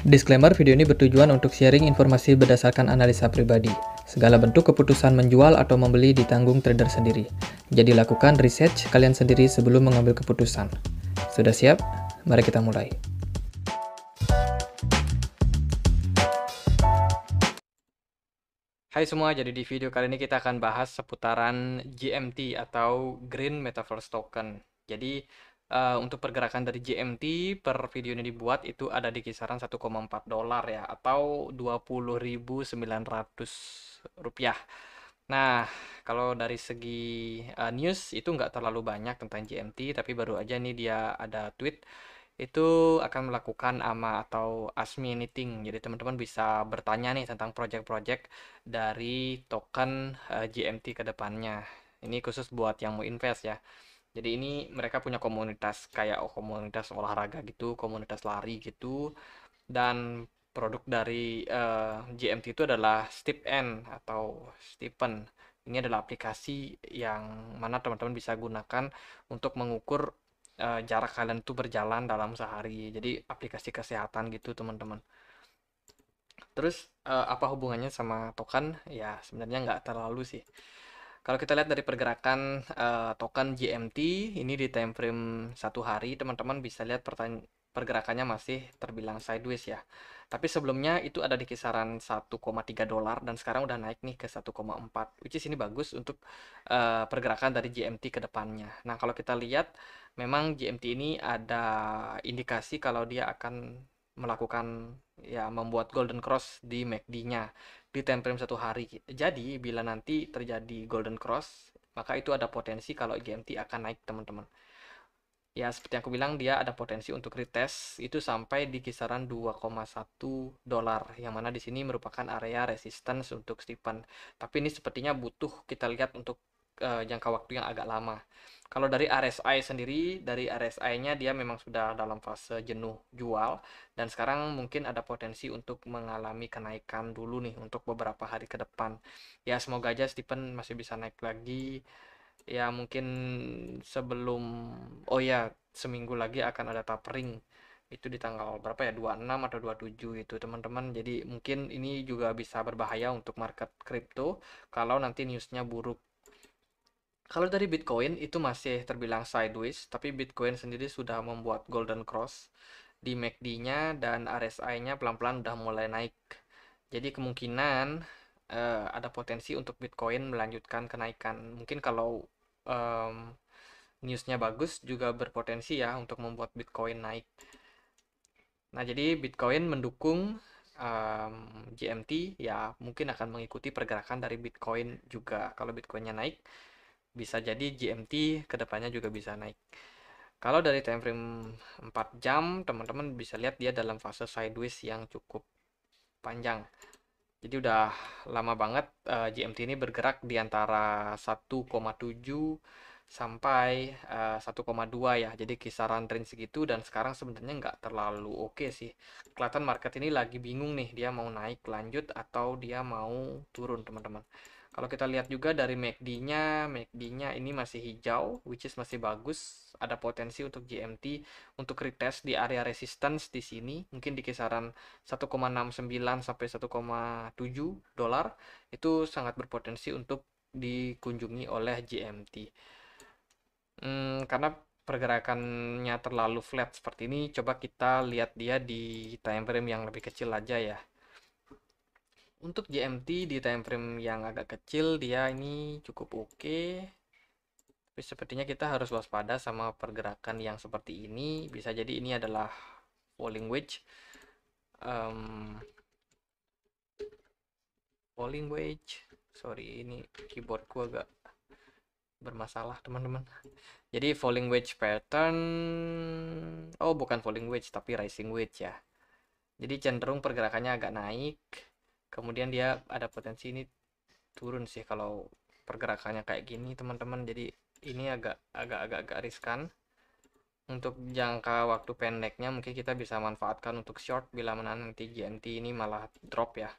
Disclaimer, video ini bertujuan untuk sharing informasi berdasarkan analisa pribadi. Segala bentuk keputusan menjual atau membeli ditanggung trader sendiri. Jadi lakukan research kalian sendiri sebelum mengambil keputusan. Sudah siap? Mari kita mulai. Hai semua, jadi di video kali ini kita akan bahas seputaran GMT atau Green Metaverse Token. Jadi Eh, untuk pergerakan dari GMT per video ini dibuat itu ada di kisaran 1,4 dolar ya atau 20.900 rupiah. Nah, kalau dari segi uh, news itu nggak terlalu banyak tentang GMT, tapi baru aja nih dia ada tweet itu akan melakukan AMA atau Ask Me Anything. Jadi teman-teman bisa bertanya nih tentang project-project dari token uh, eh, GMT ke depannya. Ini khusus buat yang mau invest ya. Jadi ini mereka punya komunitas kayak oh, komunitas olahraga gitu, komunitas lari gitu. Dan produk dari uh, eh, GMT itu adalah StepN atau Stephen. Ini adalah aplikasi yang mana teman-teman bisa gunakan untuk mengukur uh, jarak kalian tuh berjalan dalam sehari. Jadi aplikasi kesehatan gitu, teman-teman. Terus uh, apa hubungannya sama token? Ya, sebenarnya nggak terlalu sih. Kalau kita lihat dari pergerakan uh, token GMT ini di time frame satu hari, teman-teman bisa lihat pergerakannya masih terbilang sideways ya. Tapi sebelumnya itu ada di kisaran 1,3 dolar dan sekarang udah naik nih ke 1,4. Which is ini bagus untuk uh, pergerakan dari GMT ke depannya. Nah, kalau kita lihat memang GMT ini ada indikasi kalau dia akan melakukan ya membuat golden cross di MACD-nya. E di frame satu hari. Jadi bila nanti terjadi golden cross, maka itu ada potensi kalau GMT akan naik teman-teman. Ya seperti yang aku bilang dia ada potensi untuk retest itu sampai di kisaran 2,1 dolar yang mana di sini merupakan area resistance untuk Stephen. Tapi ini sepertinya butuh kita lihat untuk uh, jangka waktu yang agak lama. Kalau dari RSI sendiri, dari RSI-nya dia memang sudah dalam fase jenuh jual dan sekarang mungkin ada potensi untuk mengalami kenaikan dulu nih untuk beberapa hari ke depan. Ya semoga aja Stephen masih bisa naik lagi. Ya mungkin sebelum oh ya seminggu lagi akan ada tapering itu di tanggal berapa ya 26 atau 27 itu teman-teman jadi mungkin ini juga bisa berbahaya untuk market crypto kalau nanti newsnya buruk kalau dari Bitcoin itu masih terbilang sideways, tapi Bitcoin sendiri sudah membuat golden cross di MACD-nya dan RSI-nya pelan-pelan udah mulai naik. Jadi kemungkinan uh, ada potensi untuk Bitcoin melanjutkan kenaikan. Mungkin kalau um, newsnya bagus juga berpotensi ya untuk membuat Bitcoin naik. Nah jadi Bitcoin mendukung um, GMT ya mungkin akan mengikuti pergerakan dari Bitcoin juga. Kalau Bitcoinnya naik, bisa jadi GMT kedepannya juga bisa naik. Kalau dari time frame 4 jam, teman-teman bisa lihat dia dalam fase sideways yang cukup panjang. Jadi udah lama banget uh, eh, GMT ini bergerak di antara 1,7 sampai uh, eh, 1,2 ya. Jadi kisaran range segitu dan sekarang sebenarnya nggak terlalu oke okay sih. Kelihatan market ini lagi bingung nih, dia mau naik lanjut atau dia mau turun teman-teman. Kalau kita lihat juga dari MACD-nya, MACD-nya ini masih hijau, which is masih bagus. Ada potensi untuk GMT untuk retest di area resistance di sini, mungkin di kisaran 1,69 sampai 1,7 dolar. Itu sangat berpotensi untuk dikunjungi oleh GMT. Hmm, karena pergerakannya terlalu flat seperti ini, coba kita lihat dia di time frame yang lebih kecil aja ya. Untuk GMT di time frame yang agak kecil dia ini cukup oke. Okay. Tapi sepertinya kita harus waspada sama pergerakan yang seperti ini. Bisa jadi ini adalah falling wedge. Um, falling wedge. Sorry, ini keyboard gua agak bermasalah, teman-teman. Jadi falling wedge pattern Oh, bukan falling wedge tapi rising wedge ya. Jadi cenderung pergerakannya agak naik kemudian dia ada potensi ini turun sih kalau pergerakannya kayak gini teman-teman jadi ini agak agak agak agak riskan untuk jangka waktu pendeknya mungkin kita bisa manfaatkan untuk short bila menahan nanti GMT ini malah drop ya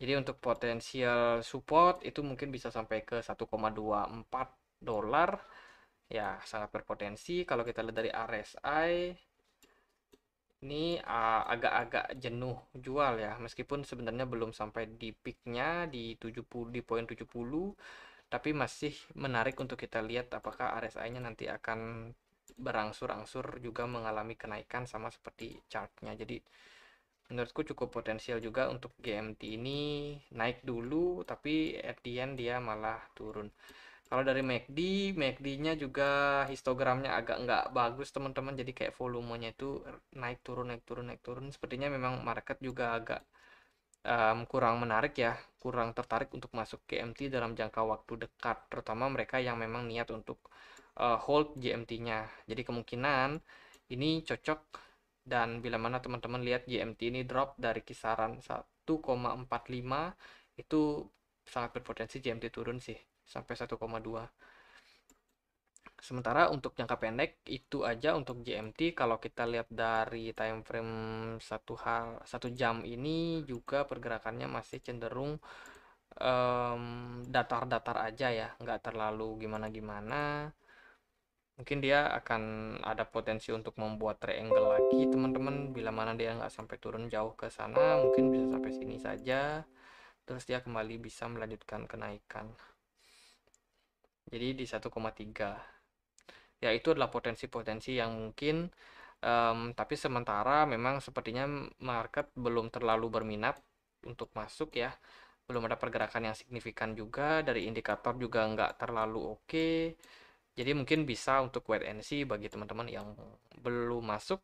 jadi untuk potensial support itu mungkin bisa sampai ke 1,24 dolar ya sangat berpotensi kalau kita lihat dari RSI ini agak agak-agak jenuh jual ya meskipun sebenarnya belum sampai di peaknya di 70 di poin 70 tapi masih menarik untuk kita lihat apakah RSI-nya nanti akan berangsur-angsur juga mengalami kenaikan sama seperti chartnya jadi menurutku cukup potensial juga untuk GMT ini naik dulu tapi at the end dia malah turun kalau dari MACD, MACD-nya juga histogramnya agak nggak bagus teman-teman jadi kayak volumenya itu naik turun naik turun naik turun sepertinya memang market juga agak um, kurang menarik ya kurang tertarik untuk masuk GMT dalam jangka waktu dekat terutama mereka yang memang niat untuk uh, hold GMT-nya jadi kemungkinan ini cocok dan bila mana teman-teman lihat GMT ini drop dari kisaran 1,45 itu sangat berpotensi GMT turun sih sampai 1,2. Sementara untuk jangka pendek itu aja untuk GMT kalau kita lihat dari time frame 1 hal satu jam ini juga pergerakannya masih cenderung datar-datar um, datar -datar aja ya nggak terlalu gimana-gimana mungkin dia akan ada potensi untuk membuat triangle lagi teman-teman bila mana dia nggak sampai turun jauh ke sana mungkin bisa sampai sini saja terus dia kembali bisa melanjutkan kenaikan jadi di 1,3 ya itu adalah potensi-potensi yang mungkin um, tapi sementara memang sepertinya market belum terlalu berminat untuk masuk ya belum ada pergerakan yang signifikan juga dari indikator juga nggak terlalu oke okay. jadi mungkin bisa untuk wait and see bagi teman-teman yang belum masuk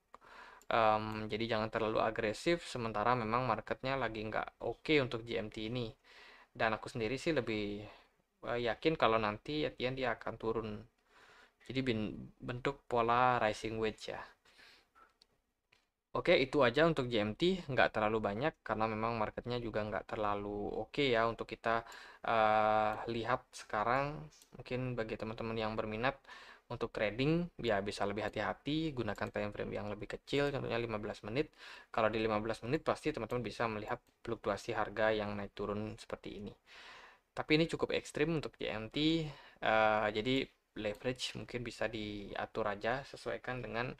um, jadi jangan terlalu agresif sementara memang marketnya lagi nggak oke okay untuk GMT ini dan aku sendiri sih lebih Eh, yakin kalau nanti Etienne dia akan turun jadi bentuk pola rising wedge ya Oke itu aja untuk GMT nggak terlalu banyak karena memang marketnya juga nggak terlalu oke okay ya untuk kita uh, lihat sekarang mungkin bagi teman-teman yang berminat untuk trading ya bisa lebih hati-hati gunakan time frame yang lebih kecil contohnya 15 menit kalau di 15 menit pasti teman-teman bisa melihat fluktuasi harga yang naik turun seperti ini tapi ini cukup ekstrim untuk GMT uh, eh, jadi leverage mungkin bisa diatur aja sesuaikan dengan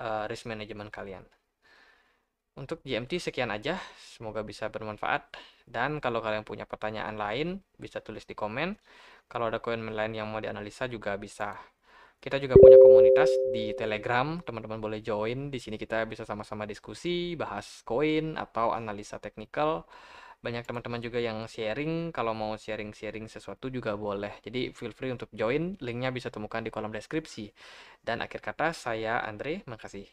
uh, risk management kalian untuk GMT sekian aja semoga bisa bermanfaat dan kalau kalian punya pertanyaan lain bisa tulis di komen kalau ada koin lain yang mau dianalisa juga bisa kita juga punya komunitas di Telegram, teman-teman boleh join. Di sini kita bisa sama-sama diskusi, bahas koin atau analisa teknikal banyak teman-teman juga yang sharing kalau mau sharing-sharing sesuatu juga boleh jadi feel free untuk join linknya bisa temukan di kolom deskripsi dan akhir kata saya Andre makasih